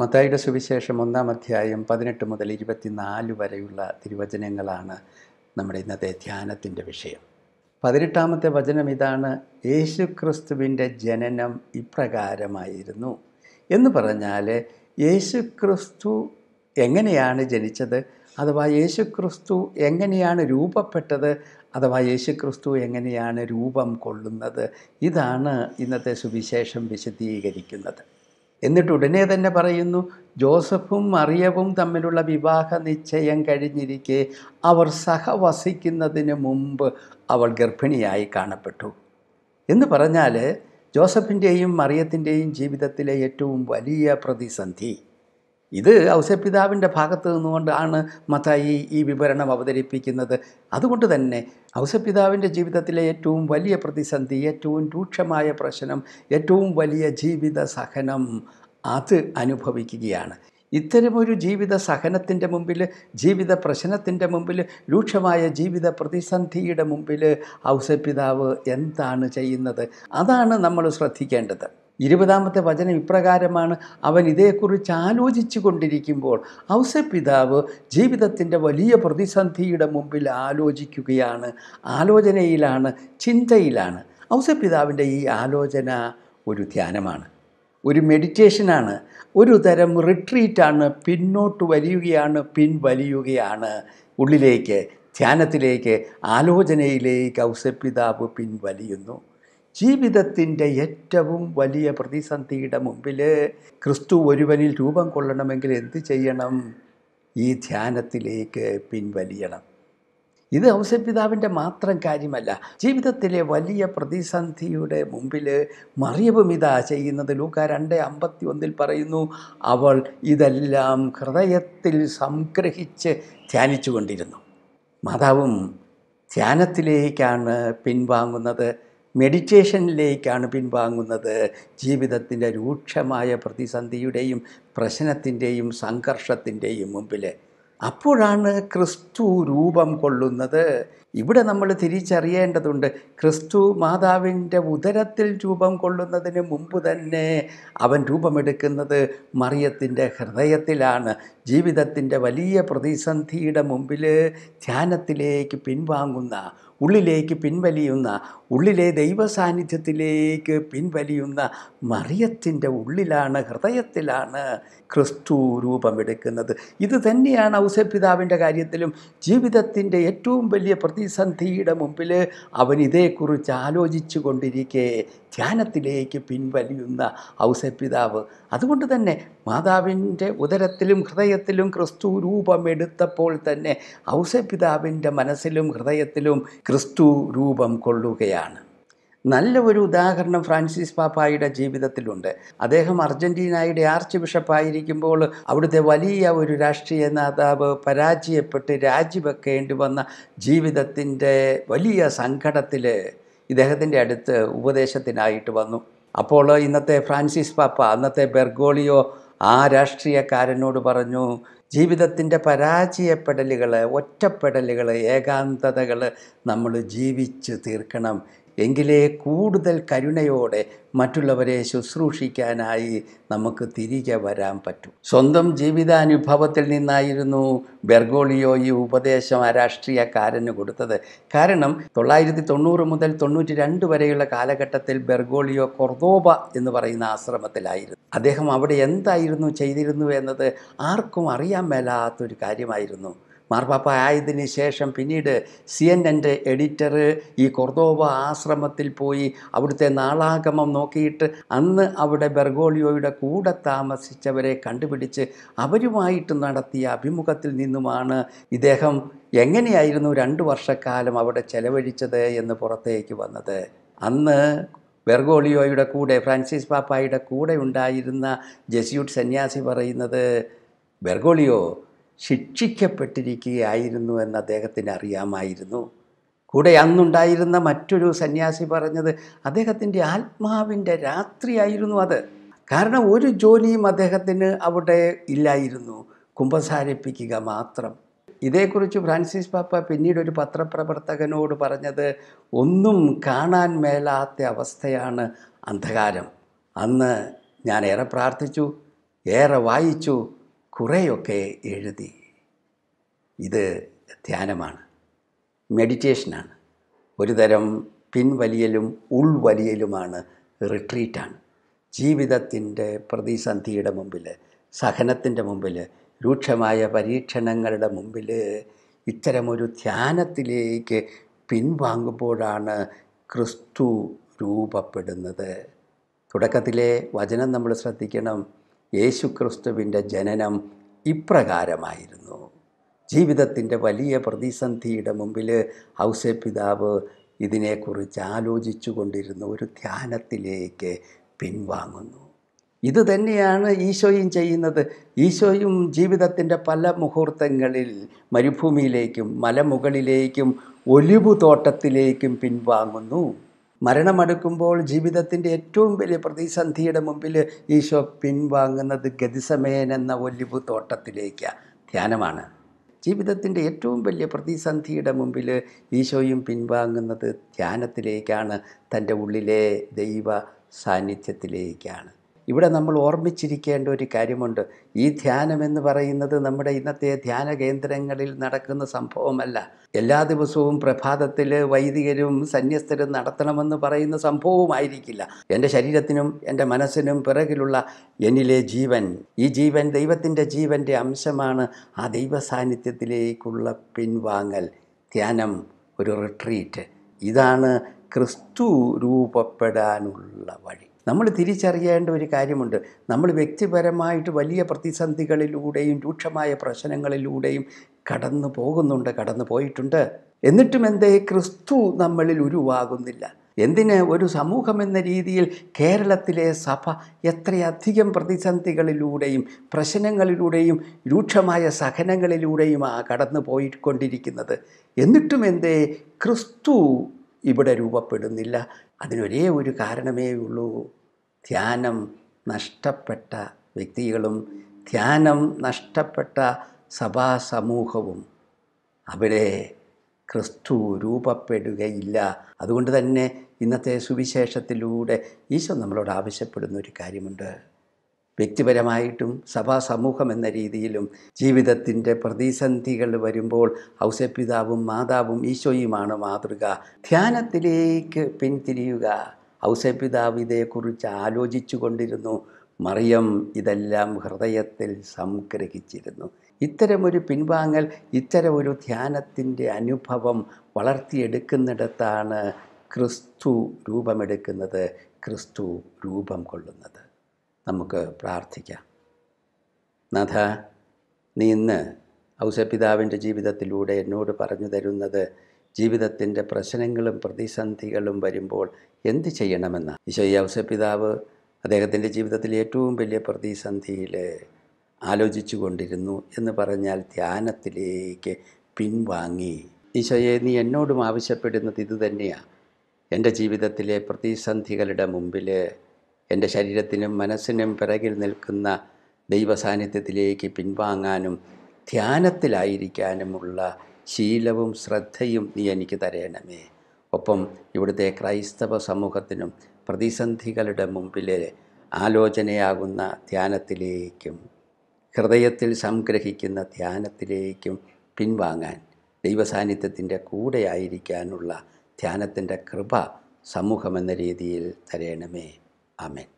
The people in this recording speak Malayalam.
മത്തായിയുടെ സുവിശേഷം ഒന്നാം അധ്യായം പതിനെട്ട് മുതൽ ഇരുപത്തിനാല് വരെയുള്ള തിരുവചനങ്ങളാണ് നമ്മുടെ ഇന്നത്തെ ധ്യാനത്തിൻ്റെ വിഷയം പതിനെട്ടാമത്തെ വചനം ഇതാണ് യേശു ക്രിസ്തുവിൻ്റെ ജനനം ഇപ്രകാരമായിരുന്നു എന്ന് പറഞ്ഞാൽ യേശു ക്രിസ്തു എങ്ങനെയാണ് ജനിച്ചത് അഥവാ യേശു ക്രിസ്തു എങ്ങനെയാണ് രൂപപ്പെട്ടത് അഥവാ യേശു ക്രിസ്തു എങ്ങനെയാണ് രൂപം കൊള്ളുന്നത് ഇതാണ് ഇന്നത്തെ സുവിശേഷം വിശദീകരിക്കുന്നത് എന്നിട്ട് ഉടനെ തന്നെ പറയുന്നു ജോസഫും മറിയവും തമ്മിലുള്ള വിവാഹ നിശ്ചയം കഴിഞ്ഞിരിക്കെ അവർ സഹവസിക്കുന്നതിന് മുമ്പ് അവൾ ഗർഭിണിയായി കാണപ്പെട്ടു എന്ന് പറഞ്ഞാൽ ജോസഫിൻ്റെയും മറിയത്തിൻ്റെയും ജീവിതത്തിലെ ഏറ്റവും വലിയ പ്രതിസന്ധി ഇത് ഔസപിതാവിൻ്റെ ഭാഗത്ത് നിന്നുകൊണ്ടാണ് മത്തായി ഈ വിവരണം അവതരിപ്പിക്കുന്നത് അതുകൊണ്ട് തന്നെ ഔസപിതാവിൻ്റെ ജീവിതത്തിലെ ഏറ്റവും വലിയ പ്രതിസന്ധി ഏറ്റവും രൂക്ഷമായ പ്രശ്നം ഏറ്റവും വലിയ ജീവിത സഹനം അത് അനുഭവിക്കുകയാണ് ഇത്തരമൊരു ജീവിത സഹനത്തിൻ്റെ മുമ്പിൽ ജീവിത പ്രശ്നത്തിൻ്റെ മുമ്പിൽ രൂക്ഷമായ ജീവിത പ്രതിസന്ധിയുടെ മുമ്പിൽ ഔസപിതാവ് എന്താണ് ചെയ്യുന്നത് അതാണ് നമ്മൾ ശ്രദ്ധിക്കേണ്ടത് ഇരുപതാമത്തെ വചനം ഇപ്രകാരമാണ് അവൻ ഇതേക്കുറിച്ച് ആലോചിച്ചു കൊണ്ടിരിക്കുമ്പോൾ പിതാവ് ജീവിതത്തിൻ്റെ വലിയ പ്രതിസന്ധിയുടെ മുമ്പിൽ ആലോചിക്കുകയാണ് ആലോചനയിലാണ് ചിന്തയിലാണ് പിതാവിൻ്റെ ഈ ആലോചന ഒരു ധ്യാനമാണ് ഒരു മെഡിറ്റേഷനാണ് ഒരു തരം റിട്രീറ്റാണ് പിന്നോട്ട് വലിയുകയാണ് പിൻവലിയുകയാണ് ഉള്ളിലേക്ക് ധ്യാനത്തിലേക്ക് ആലോചനയിലേക്ക് ഔസപ്പിതാവ് പിൻവലിയുന്നു ജീവിതത്തിൻ്റെ ഏറ്റവും വലിയ പ്രതിസന്ധിയുടെ മുമ്പിൽ ക്രിസ്തു ഒരുവനിൽ രൂപം കൊള്ളണമെങ്കിൽ എന്ത് ചെയ്യണം ഈ ധ്യാനത്തിലേക്ക് പിൻവലിയണം ഇത് ഔസപിതാവിൻ്റെ മാത്രം കാര്യമല്ല ജീവിതത്തിലെ വലിയ പ്രതിസന്ധിയുടെ മുമ്പിൽ മറിയവും ഇതാ ചെയ്യുന്നത് ലൂക്ക രണ്ട് അമ്പത്തി ഒന്നിൽ പറയുന്നു അവൾ ഇതെല്ലാം ഹൃദയത്തിൽ സംഗ്രഹിച്ച് ധ്യാനിച്ചു കൊണ്ടിരുന്നു മാതാവും ധ്യാനത്തിലേക്കാണ് പിൻവാങ്ങുന്നത് മെഡിറ്റേഷനിലേക്കാണ് പിൻവാങ്ങുന്നത് ജീവിതത്തിൻ്റെ രൂക്ഷമായ പ്രതിസന്ധിയുടെയും പ്രശ്നത്തിൻ്റെയും സംഘർഷത്തിൻ്റെയും മുമ്പിൽ അപ്പോഴാണ് ക്രിസ്തു രൂപം കൊള്ളുന്നത് ഇവിടെ നമ്മൾ തിരിച്ചറിയേണ്ടതുണ്ട് ക്രിസ്തു മാതാവിൻ്റെ ഉദരത്തിൽ രൂപം കൊള്ളുന്നതിന് മുമ്പ് തന്നെ അവൻ രൂപമെടുക്കുന്നത് മറിയത്തിൻ്റെ ഹൃദയത്തിലാണ് ജീവിതത്തിൻ്റെ വലിയ പ്രതിസന്ധിയുടെ മുമ്പിൽ ധ്യാനത്തിലേക്ക് പിൻവാങ്ങുന്ന ഉള്ളിലേക്ക് പിൻവലിയുന്ന ഉള്ളിലെ ദൈവസാന്നിധ്യത്തിലേക്ക് പിൻവലിയുന്ന മറിയത്തിൻ്റെ ഉള്ളിലാണ് ഹൃദയത്തിലാണ് ക്രിസ്തു രൂപമെടുക്കുന്നത് ഇത് തന്നെയാണ് ഔസപിതാവിൻ്റെ കാര്യത്തിലും ജീവിതത്തിൻ്റെ ഏറ്റവും വലിയ പ്രതി പ്രതിസന്ധിയുടെ മുമ്പിൽ അവൻ ഇതേക്കുറിച്ച് ആലോചിച്ചു കൊണ്ടിരിക്കെ ധ്യാനത്തിലേക്ക് പിൻവലിയുന്ന ഔസപിതാവ് അതുകൊണ്ട് തന്നെ മാതാവിൻ്റെ ഉദരത്തിലും ഹൃദയത്തിലും ക്രിസ്തു രൂപമെടുത്തപ്പോൾ തന്നെ ഔസപിതാവിൻ്റെ മനസ്സിലും ഹൃദയത്തിലും ക്രിസ്തു രൂപം കൊള്ളുകയാണ് നല്ല ഒരു ഉദാഹരണം ഫ്രാൻസിസ് പാപ്പായുടെ ജീവിതത്തിലുണ്ട് അദ്ദേഹം അർജൻറ്റീനയുടെ ആർച്ച് ബിഷപ്പായിരിക്കുമ്പോൾ അവിടുത്തെ വലിയ ഒരു രാഷ്ട്രീയ നേതാവ് പരാജയപ്പെട്ട് രാജിവെക്കേണ്ടി വന്ന ജീവിതത്തിൻ്റെ വലിയ സങ്കടത്തിൽ ഇദ്ദേഹത്തിൻ്റെ അടുത്ത് ഉപദേശത്തിനായിട്ട് വന്നു അപ്പോൾ ഇന്നത്തെ ഫ്രാൻസിസ് പാപ്പ അന്നത്തെ ബെർഗോളിയോ ആ രാഷ്ട്രീയക്കാരനോട് പറഞ്ഞു ജീവിതത്തിൻ്റെ പരാജയപ്പെടലുകൾ ഒറ്റപ്പെടലുകൾ ഏകാന്തതകൾ നമ്മൾ ജീവിച്ച് തീർക്കണം എങ്കിലേ കൂടുതൽ കരുണയോടെ മറ്റുള്ളവരെ ശുശ്രൂഷിക്കാനായി നമുക്ക് തിരികെ വരാൻ പറ്റും സ്വന്തം ജീവിതാനുഭവത്തിൽ നിന്നായിരുന്നു ബെർഗോളിയോ ഈ ഉപദേശം ആ രാഷ്ട്രീയക്കാരന് കൊടുത്തത് കാരണം തൊള്ളായിരത്തി തൊണ്ണൂറ് മുതൽ തൊണ്ണൂറ്റി രണ്ട് വരെയുള്ള കാലഘട്ടത്തിൽ ബെർഗോളിയോ കൊർദോബ എന്ന് പറയുന്ന ആശ്രമത്തിലായിരുന്നു അദ്ദേഹം അവിടെ എന്തായിരുന്നു ചെയ്തിരുന്നു എന്നത് ആർക്കും അറിയാൻ മേലാത്തൊരു കാര്യമായിരുന്നു മാർപ്പാപ്പ ആയതിനു ശേഷം പിന്നീട് സി എൻ എൻ്റെ എഡിറ്റർ ഈ കൊർദോവ ആശ്രമത്തിൽ പോയി അവിടുത്തെ നാളാഗമം നോക്കിയിട്ട് അന്ന് അവിടെ ബെർഗോളിയോയുടെ കൂടെ താമസിച്ചവരെ കണ്ടുപിടിച്ച് അവരുമായിട്ട് നടത്തിയ അഭിമുഖത്തിൽ നിന്നുമാണ് ഇദ്ദേഹം എങ്ങനെയായിരുന്നു രണ്ട് വർഷക്കാലം അവിടെ ചെലവഴിച്ചത് എന്ന് പുറത്തേക്ക് വന്നത് അന്ന് ബെർഗോളിയോയുടെ കൂടെ ഫ്രാൻസിസ് പാപ്പായുടെ കൂടെ ഉണ്ടായിരുന്ന ജെസ്യൂട്ട് സന്യാസി പറയുന്നത് ബെർഗോളിയോ ശിക്ഷിക്കപ്പെട്ടിരിക്കുകയായിരുന്നു എന്ന് അദ്ദേഹത്തിന് അറിയാമായിരുന്നു കൂടെ അന്നുണ്ടായിരുന്ന മറ്റൊരു സന്യാസി പറഞ്ഞത് അദ്ദേഹത്തിൻ്റെ ആത്മാവിൻ്റെ രാത്രിയായിരുന്നു അത് കാരണം ഒരു ജോലിയും അദ്ദേഹത്തിന് അവിടെ ഇല്ലായിരുന്നു കുംഭസാരിപ്പിക്കുക മാത്രം ഇതേക്കുറിച്ച് ഫ്രാൻസിസ് പാപ്പ പിന്നീട് ഒരു പത്രപ്രവർത്തകനോട് പറഞ്ഞത് ഒന്നും കാണാൻ മേലാത്ത അവസ്ഥയാണ് അന്ധകാരം അന്ന് ഞാൻ ഏറെ പ്രാർത്ഥിച്ചു ഏറെ വായിച്ചു കുറേയൊക്കെ എഴുതി ഇത് ധ്യാനമാണ് മെഡിറ്റേഷനാണ് ഒരു തരം പിൻവലിയലും ഉൾവലിയലുമാണ് റിട്രീറ്റാണ് ജീവിതത്തിൻ്റെ പ്രതിസന്ധിയുടെ മുമ്പിൽ സഹനത്തിൻ്റെ മുമ്പിൽ രൂക്ഷമായ പരീക്ഷണങ്ങളുടെ മുമ്പിൽ ഇത്തരമൊരു ധ്യാനത്തിലേക്ക് പിൻവാങ്ങുമ്പോഴാണ് ക്രിസ്തു രൂപപ്പെടുന്നത് തുടക്കത്തിലെ വചനം നമ്മൾ ശ്രദ്ധിക്കണം യേശുക്രിസ്തുവിൻ്റെ ജനനം ഇപ്രകാരമായിരുന്നു ജീവിതത്തിൻ്റെ വലിയ പ്രതിസന്ധിയുടെ മുമ്പിൽ ഹൗസെ പിതാവ് ഇതിനെക്കുറിച്ച് ആലോചിച്ചു കൊണ്ടിരുന്ന ഒരു ധ്യാനത്തിലേക്ക് പിൻവാങ്ങുന്നു ഇത് തന്നെയാണ് ഈശോയും ചെയ്യുന്നത് ഈശോയും ജീവിതത്തിൻ്റെ പല മുഹൂർത്തങ്ങളിൽ മരുഭൂമിയിലേക്കും മലമുകളിലേക്കും ഒലിവു തോട്ടത്തിലേക്കും പിൻവാങ്ങുന്നു മരണമടുക്കുമ്പോൾ ജീവിതത്തിൻ്റെ ഏറ്റവും വലിയ പ്രതിസന്ധിയുടെ മുമ്പിൽ ഈശോ പിൻവാങ്ങുന്നത് ഗതിസമയൻ എന്ന ഒലിവ് തോട്ടത്തിലേക്ക് ധ്യാനമാണ് ജീവിതത്തിൻ്റെ ഏറ്റവും വലിയ പ്രതിസന്ധിയുടെ മുമ്പിൽ ഈശോയും പിൻവാങ്ങുന്നത് ധ്യാനത്തിലേക്കാണ് തൻ്റെ ഉള്ളിലെ ദൈവ സാന്നിധ്യത്തിലേക്കാണ് ഇവിടെ നമ്മൾ ഓർമ്മിച്ചിരിക്കേണ്ട ഒരു കാര്യമുണ്ട് ഈ ധ്യാനം എന്ന് പറയുന്നത് നമ്മുടെ ഇന്നത്തെ ധ്യാന കേന്ദ്രങ്ങളിൽ നടക്കുന്ന സംഭവമല്ല എല്ലാ ദിവസവും പ്രഭാതത്തിൽ വൈദികരും സന്യസ്തരും നടത്തണമെന്ന് പറയുന്ന സംഭവമായിരിക്കില്ല എൻ്റെ ശരീരത്തിനും എൻ്റെ മനസ്സിനും പിറകിലുള്ള എന്നിലെ ജീവൻ ഈ ജീവൻ ദൈവത്തിൻ്റെ ജീവൻ്റെ അംശമാണ് ആ ദൈവ സാന്നിധ്യത്തിലേക്കുള്ള പിൻവാങ്ങൽ ധ്യാനം ഒരു റിട്രീറ്റ് ഇതാണ് ക്രിസ്തു രൂപപ്പെടാനുള്ള വഴി നമ്മൾ തിരിച്ചറിയേണ്ട ഒരു കാര്യമുണ്ട് നമ്മൾ വ്യക്തിപരമായിട്ട് വലിയ പ്രതിസന്ധികളിലൂടെയും രൂക്ഷമായ പ്രശ്നങ്ങളിലൂടെയും കടന്നു പോകുന്നുണ്ട് കടന്നു പോയിട്ടുണ്ട് എന്നിട്ടും എന്തേ ക്രിസ്തു നമ്മളിൽ ഉരുവാകുന്നില്ല എന്തിന് ഒരു സമൂഹം എന്ന രീതിയിൽ കേരളത്തിലെ സഭ എത്രയധികം പ്രതിസന്ധികളിലൂടെയും പ്രശ്നങ്ങളിലൂടെയും രൂക്ഷമായ സഹനങ്ങളിലൂടെയുമാണ് കടന്നു പോയിക്കൊണ്ടിരിക്കുന്നത് എന്നിട്ടും എന്തേ ക്രിസ്തു ഇവിടെ രൂപപ്പെടുന്നില്ല അതിനൊരേ ഒരു കാരണമേ ഉള്ളൂ ധ്യാനം നഷ്ടപ്പെട്ട വ്യക്തികളും ധ്യാനം നഷ്ടപ്പെട്ട സഭാ സമൂഹവും അവിടെ ക്രിസ്തു രൂപപ്പെടുകയില്ല അതുകൊണ്ട് തന്നെ ഇന്നത്തെ സുവിശേഷത്തിലൂടെ ഈശോ നമ്മളോട് ആവശ്യപ്പെടുന്ന ഒരു കാര്യമുണ്ട് വ്യക്തിപരമായിട്ടും സഭാ സമൂഹം എന്ന രീതിയിലും ജീവിതത്തിൻ്റെ പ്രതിസന്ധികൾ വരുമ്പോൾ ഔസപിതാവും മാതാവും ഈശോയുമാണ് മാതൃക ധ്യാനത്തിലേക്ക് പിന്തിരിയുക ഔസപിതാവ് ഇതേക്കുറിച്ച് ആലോചിച്ചു കൊണ്ടിരുന്നു മറിയം ഇതെല്ലാം ഹൃദയത്തിൽ സംഗ്രഹിച്ചിരുന്നു ഇത്തരമൊരു പിൻവാങ്ങൽ ഇത്തരമൊരു ധ്യാനത്തിൻ്റെ അനുഭവം വളർത്തിയെടുക്കുന്നിടത്താണ് ക്രിസ്തു രൂപമെടുക്കുന്നത് ക്രിസ്തു രൂപം കൊള്ളുന്നത് നമുക്ക് പ്രാർത്ഥിക്കാം നഥ നീ ഇന്ന് ഔസപിതാവിൻ്റെ ജീവിതത്തിലൂടെ എന്നോട് പറഞ്ഞു തരുന്നത് ജീവിതത്തിൻ്റെ പ്രശ്നങ്ങളും പ്രതിസന്ധികളും വരുമ്പോൾ എന്ത് ചെയ്യണമെന്ന ഈശോ ഈ ഔസപിതാവ് അദ്ദേഹത്തിൻ്റെ ജീവിതത്തിൽ ഏറ്റവും വലിയ പ്രതിസന്ധിയിൽ ആലോചിച്ചു കൊണ്ടിരുന്നു എന്ന് പറഞ്ഞാൽ ധ്യാനത്തിലേക്ക് പിൻവാങ്ങി ഈശോയെ നീ എന്നോടും ആവശ്യപ്പെടുന്നത് ഇതുതന്നെയാണ് എൻ്റെ ജീവിതത്തിലെ പ്രതിസന്ധികളുടെ മുമ്പിൽ എൻ്റെ ശരീരത്തിനും മനസ്സിനും പിറകിൽ നിൽക്കുന്ന ദൈവ സാന്നിധ്യത്തിലേക്ക് പിൻവാങ്ങാനും ധ്യാനത്തിലായിരിക്കാനുമുള്ള ശീലവും ശ്രദ്ധയും നീ എനിക്ക് തരയണമേ ഒപ്പം ഇവിടുത്തെ ക്രൈസ്തവ സമൂഹത്തിനും പ്രതിസന്ധികളുടെ മുമ്പിലെ ആലോചനയാകുന്ന ധ്യാനത്തിലേക്കും ഹൃദയത്തിൽ സംഗ്രഹിക്കുന്ന ധ്യാനത്തിലേക്കും പിൻവാങ്ങാൻ ദൈവസാന്നിധ്യത്തിൻ്റെ കൂടെയായിരിക്കാനുള്ള ധ്യാനത്തിൻ്റെ കൃപ സമൂഹമെന്ന രീതിയിൽ തരയണമേ Amén.